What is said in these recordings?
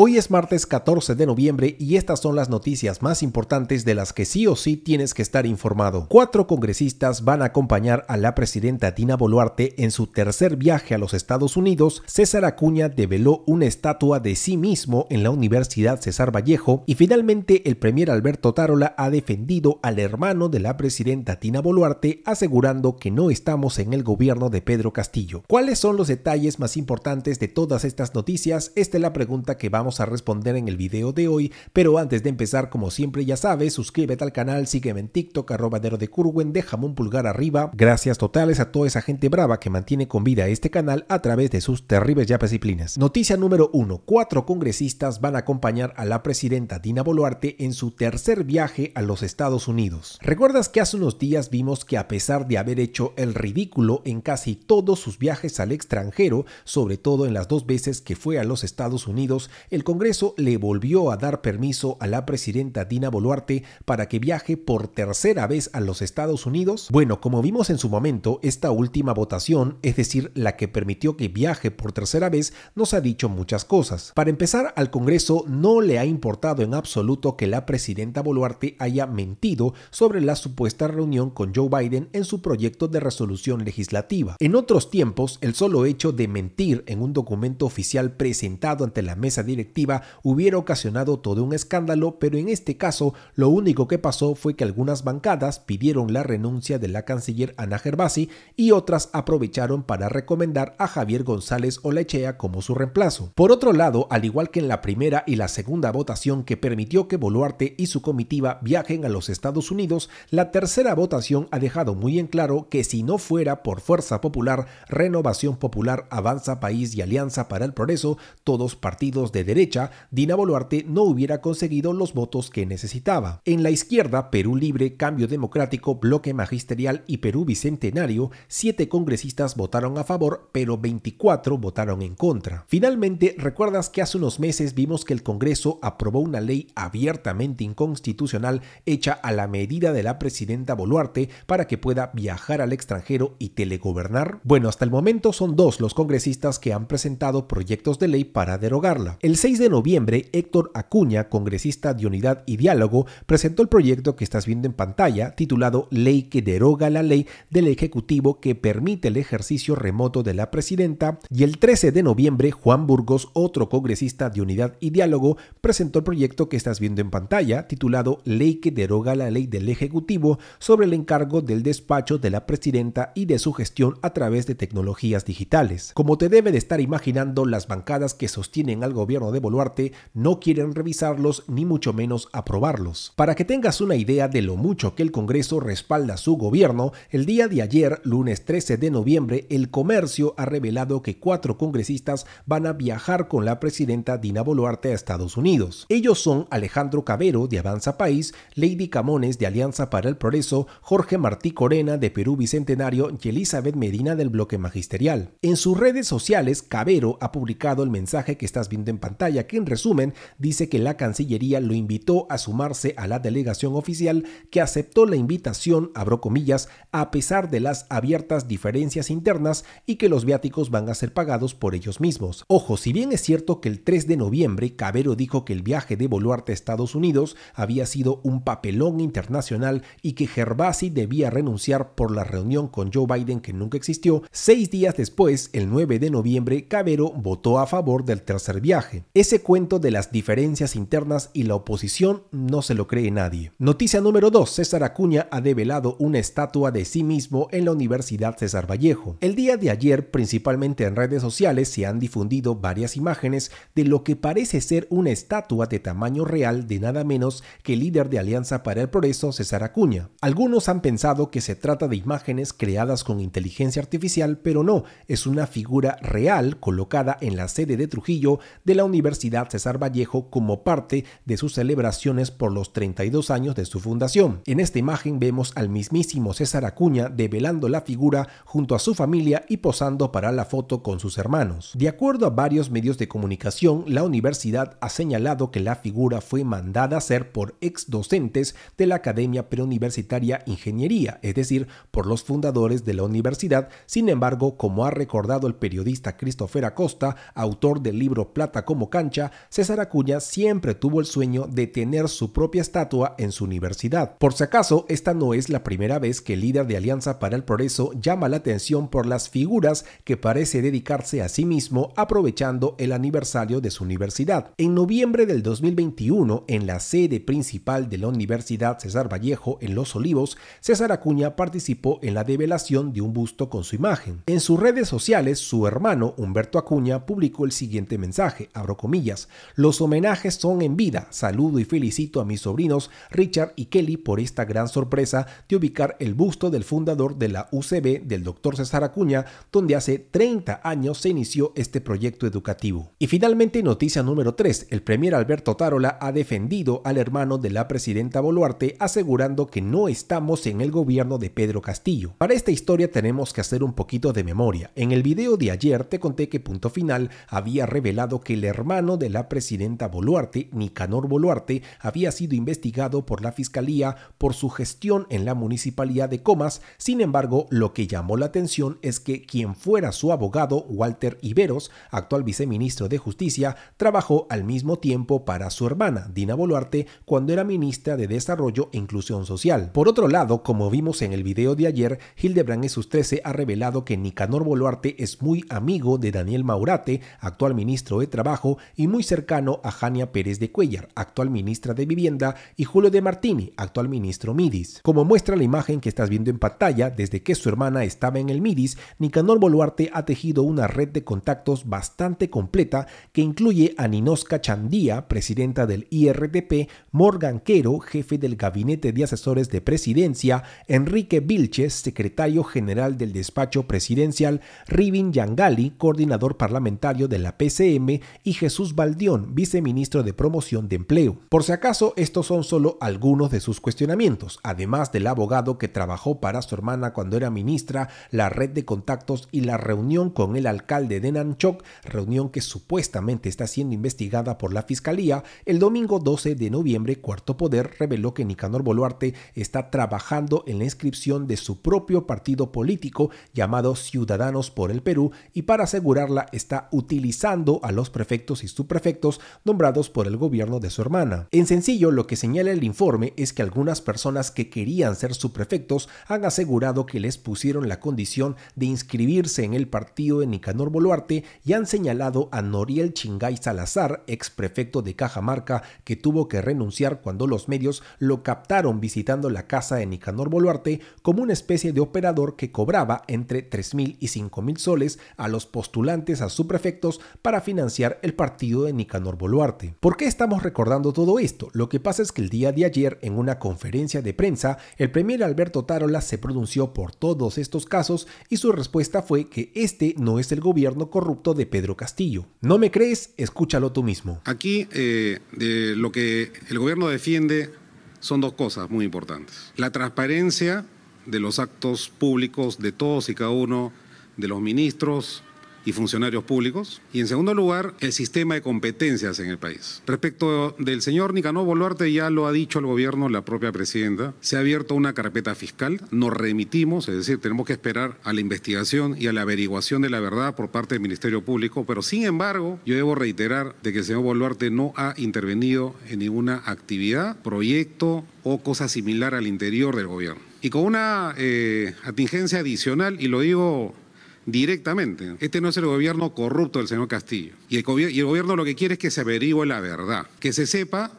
Hoy es martes 14 de noviembre y estas son las noticias más importantes de las que sí o sí tienes que estar informado. Cuatro congresistas van a acompañar a la presidenta Tina Boluarte en su tercer viaje a los Estados Unidos. César Acuña develó una estatua de sí mismo en la Universidad César Vallejo y finalmente el premier Alberto Tarola ha defendido al hermano de la presidenta Tina Boluarte asegurando que no estamos en el gobierno de Pedro Castillo. ¿Cuáles son los detalles más importantes de todas estas noticias? Esta es la pregunta que vamos a responder en el video de hoy, pero antes de empezar, como siempre ya sabes, suscríbete al canal, sígueme en TikTok, arroba de Curwen, déjame un pulgar arriba. Gracias totales a toda esa gente brava que mantiene con vida este canal a través de sus terribles ya disciplinas. Noticia número uno. Cuatro congresistas van a acompañar a la presidenta Dina Boluarte en su tercer viaje a los Estados Unidos. ¿Recuerdas que hace unos días vimos que a pesar de haber hecho el ridículo en casi todos sus viajes al extranjero, sobre todo en las dos veces que fue a los Estados Unidos, el Congreso le volvió a dar permiso a la presidenta Dina Boluarte para que viaje por tercera vez a los Estados Unidos? Bueno, como vimos en su momento, esta última votación, es decir, la que permitió que viaje por tercera vez, nos ha dicho muchas cosas. Para empezar, al Congreso no le ha importado en absoluto que la presidenta Boluarte haya mentido sobre la supuesta reunión con Joe Biden en su proyecto de resolución legislativa. En otros tiempos, el solo hecho de mentir en un documento oficial presentado ante la mesa de directiva hubiera ocasionado todo un escándalo, pero en este caso lo único que pasó fue que algunas bancadas pidieron la renuncia de la canciller Ana Gervasi y otras aprovecharon para recomendar a Javier González Olechea como su reemplazo. Por otro lado, al igual que en la primera y la segunda votación que permitió que Boluarte y su comitiva viajen a los Estados Unidos, la tercera votación ha dejado muy en claro que si no fuera por Fuerza Popular, Renovación Popular, Avanza País y Alianza para el Progreso, todos partidos de derecha, Dina Boluarte no hubiera conseguido los votos que necesitaba. En la izquierda, Perú Libre, Cambio Democrático, Bloque Magisterial y Perú Bicentenario, siete congresistas votaron a favor, pero 24 votaron en contra. Finalmente, recuerdas que hace unos meses vimos que el Congreso aprobó una ley abiertamente inconstitucional hecha a la medida de la presidenta Boluarte para que pueda viajar al extranjero y telegobernar? Bueno, hasta el momento son dos los congresistas que han presentado proyectos de ley para derogarla. El 6 de noviembre, Héctor Acuña, congresista de Unidad y Diálogo, presentó el proyecto que estás viendo en pantalla, titulado Ley que deroga la ley del Ejecutivo que permite el ejercicio remoto de la presidenta. Y el 13 de noviembre, Juan Burgos, otro congresista de Unidad y Diálogo, presentó el proyecto que estás viendo en pantalla, titulado Ley que deroga la ley del Ejecutivo sobre el encargo del despacho de la presidenta y de su gestión a través de tecnologías digitales. Como te debe de estar imaginando, las bancadas que sostienen al gobierno de Boluarte no quieren revisarlos ni mucho menos aprobarlos. Para que tengas una idea de lo mucho que el Congreso respalda su gobierno, el día de ayer, lunes 13 de noviembre, el comercio ha revelado que cuatro congresistas van a viajar con la presidenta Dina Boluarte a Estados Unidos. Ellos son Alejandro Cavero, de Avanza País, Lady Camones de Alianza para el Progreso, Jorge Martí Corena de Perú Bicentenario y Elizabeth Medina del Bloque Magisterial. En sus redes sociales, Cabero ha publicado el mensaje que estás viendo en pantalla que en resumen dice que la Cancillería lo invitó a sumarse a la delegación oficial que aceptó la invitación, abro comillas, a pesar de las abiertas diferencias internas y que los viáticos van a ser pagados por ellos mismos. Ojo, si bien es cierto que el 3 de noviembre Cabero dijo que el viaje de Boluarte a Estados Unidos había sido un papelón internacional y que Gervasi debía renunciar por la reunión con Joe Biden que nunca existió, seis días después, el 9 de noviembre, Cabero votó a favor del tercer viaje. Ese cuento de las diferencias internas y la oposición no se lo cree nadie. Noticia número 2. César Acuña ha develado una estatua de sí mismo en la Universidad César Vallejo. El día de ayer, principalmente en redes sociales, se han difundido varias imágenes de lo que parece ser una estatua de tamaño real de nada menos que el líder de Alianza para el Progreso, César Acuña. Algunos han pensado que se trata de imágenes creadas con inteligencia artificial, pero no, es una figura real colocada en la sede de Trujillo de la Universidad Universidad César Vallejo como parte de sus celebraciones por los 32 años de su fundación. En esta imagen vemos al mismísimo César Acuña develando la figura junto a su familia y posando para la foto con sus hermanos. De acuerdo a varios medios de comunicación, la universidad ha señalado que la figura fue mandada a ser por ex docentes de la Academia Preuniversitaria Ingeniería, es decir, por los fundadores de la universidad. Sin embargo, como ha recordado el periodista Christopher Acosta, autor del libro Plata como cancha, César Acuña siempre tuvo el sueño de tener su propia estatua en su universidad. Por si acaso, esta no es la primera vez que el líder de Alianza para el Progreso llama la atención por las figuras que parece dedicarse a sí mismo aprovechando el aniversario de su universidad. En noviembre del 2021, en la sede principal de la Universidad César Vallejo en Los Olivos, César Acuña participó en la develación de un busto con su imagen. En sus redes sociales, su hermano Humberto Acuña publicó el siguiente mensaje, comillas. Los homenajes son en vida. Saludo y felicito a mis sobrinos Richard y Kelly por esta gran sorpresa de ubicar el busto del fundador de la UCB, del doctor César Acuña, donde hace 30 años se inició este proyecto educativo. Y finalmente, noticia número 3. El premier Alberto Tarola ha defendido al hermano de la presidenta Boluarte, asegurando que no estamos en el gobierno de Pedro Castillo. Para esta historia tenemos que hacer un poquito de memoria. En el video de ayer te conté que Punto Final había revelado que le hermano de la presidenta Boluarte, Nicanor Boluarte, había sido investigado por la fiscalía por su gestión en la municipalidad de Comas. Sin embargo, lo que llamó la atención es que quien fuera su abogado, Walter Iberos, actual viceministro de Justicia, trabajó al mismo tiempo para su hermana, Dina Boluarte, cuando era ministra de Desarrollo e Inclusión Social. Por otro lado, como vimos en el video de ayer, Hildebrand y sus 13 ha revelado que Nicanor Boluarte es muy amigo de Daniel Maurate, actual ministro de Trabajo y muy cercano a Jania Pérez de Cuellar, actual ministra de Vivienda, y Julio de Martini, actual ministro Midis. Como muestra la imagen que estás viendo en pantalla, desde que su hermana estaba en el Midis, Nicanor Boluarte ha tejido una red de contactos bastante completa que incluye a Ninosca Chandía, presidenta del IRTP, Morgan Quero, jefe del Gabinete de Asesores de Presidencia, Enrique Vilches, secretario general del despacho presidencial, Rivin Yangali, coordinador parlamentario de la PCM, y Jesús Baldión, viceministro de Promoción de Empleo. Por si acaso, estos son solo algunos de sus cuestionamientos, además del abogado que trabajó para su hermana cuando era ministra, la red de contactos y la reunión con el alcalde de Nanchoc, reunión que supuestamente está siendo investigada por la Fiscalía, el domingo 12 de noviembre Cuarto Poder reveló que Nicanor Boluarte está trabajando en la inscripción de su propio partido político llamado Ciudadanos por el Perú y para asegurarla está utilizando a los prefectos y subprefectos nombrados por el gobierno de su hermana. En sencillo, lo que señala el informe es que algunas personas que querían ser subprefectos han asegurado que les pusieron la condición de inscribirse en el partido de Nicanor Boluarte y han señalado a Noriel Chingay Salazar, ex prefecto de Cajamarca, que tuvo que renunciar cuando los medios lo captaron visitando la casa de Nicanor Boluarte como una especie de operador que cobraba entre 3.000 y 5.000 soles a los postulantes a subprefectos para financiar el partido de Nicanor Boluarte. ¿Por qué estamos recordando todo esto? Lo que pasa es que el día de ayer, en una conferencia de prensa, el primer Alberto Tarola se pronunció por todos estos casos y su respuesta fue que este no es el gobierno corrupto de Pedro Castillo. ¿No me crees? Escúchalo tú mismo. Aquí eh, de lo que el gobierno defiende son dos cosas muy importantes. La transparencia de los actos públicos de todos y cada uno de los ministros, y funcionarios públicos. Y en segundo lugar, el sistema de competencias en el país. Respecto del señor Nicanor Boluarte, ya lo ha dicho el gobierno, la propia presidenta, se ha abierto una carpeta fiscal, nos remitimos, es decir, tenemos que esperar a la investigación y a la averiguación de la verdad por parte del Ministerio Público, pero sin embargo, yo debo reiterar de que el señor Boluarte no ha intervenido en ninguna actividad, proyecto o cosa similar al interior del gobierno. Y con una eh, atingencia adicional, y lo digo directamente. Este no es el gobierno corrupto del señor Castillo. Y el, gobierno lo que quiere es que se averigüe la verdad, que se sepa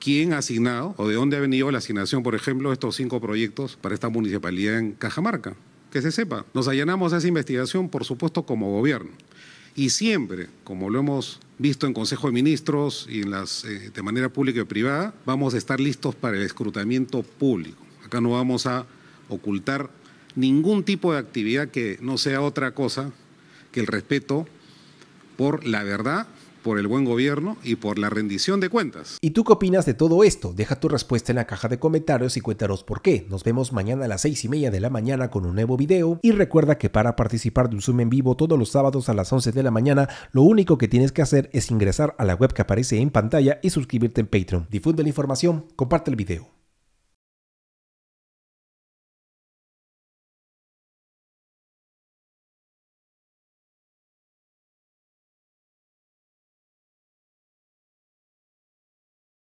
quién ha asignado o de dónde ha venido la asignación, por ejemplo, de estos cinco proyectos para esta municipalidad en Cajamarca. Que se sepa. Nos allanamos a esa investigación, por supuesto, como gobierno. Y siempre, como lo hemos visto en Consejo de Ministros y en las, eh, de manera pública y privada, vamos a estar listos para el escrutamiento público. Acá no vamos a ocultar ningún tipo de actividad que no sea otra cosa que el respeto por la verdad, por el buen gobierno y por la rendición de cuentas. ¿Y tú qué opinas de todo esto? Deja tu respuesta en la caja de comentarios y cuéntanos por qué. Nos vemos mañana a las seis y media de la mañana con un nuevo video y recuerda que para participar de un Zoom en vivo todos los sábados a las 11 de la mañana lo único que tienes que hacer es ingresar a la web que aparece en pantalla y suscribirte en Patreon. Difunde la información, comparte el video.